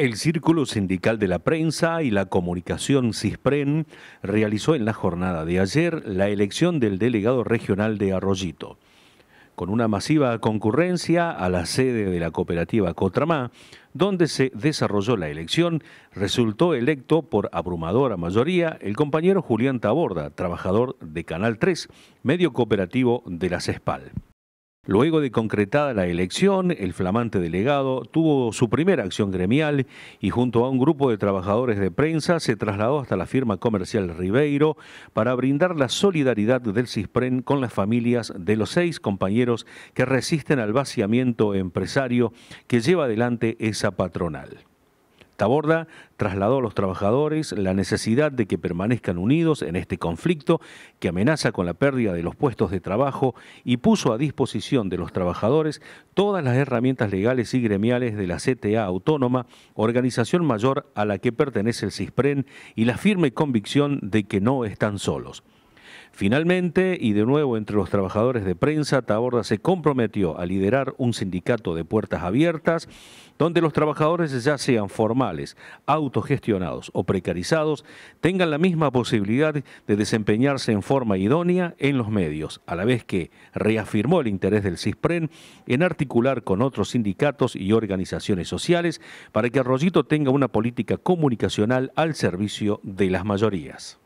El Círculo Sindical de la Prensa y la Comunicación CISPREN realizó en la jornada de ayer la elección del delegado regional de Arroyito. Con una masiva concurrencia a la sede de la cooperativa Cotramá, donde se desarrolló la elección, resultó electo por abrumadora mayoría el compañero Julián Taborda, trabajador de Canal 3, medio cooperativo de la CESPAL. Luego de concretada la elección, el flamante delegado tuvo su primera acción gremial y junto a un grupo de trabajadores de prensa se trasladó hasta la firma comercial Ribeiro para brindar la solidaridad del CISPREN con las familias de los seis compañeros que resisten al vaciamiento empresario que lleva adelante esa patronal borda trasladó a los trabajadores la necesidad de que permanezcan unidos en este conflicto que amenaza con la pérdida de los puestos de trabajo y puso a disposición de los trabajadores todas las herramientas legales y gremiales de la CTA Autónoma, organización mayor a la que pertenece el CISPREN, y la firme convicción de que no están solos. Finalmente, y de nuevo entre los trabajadores de prensa, Taborda se comprometió a liderar un sindicato de puertas abiertas donde los trabajadores, ya sean formales, autogestionados o precarizados, tengan la misma posibilidad de desempeñarse en forma idónea en los medios, a la vez que reafirmó el interés del CISPREN en articular con otros sindicatos y organizaciones sociales para que Arroyito tenga una política comunicacional al servicio de las mayorías.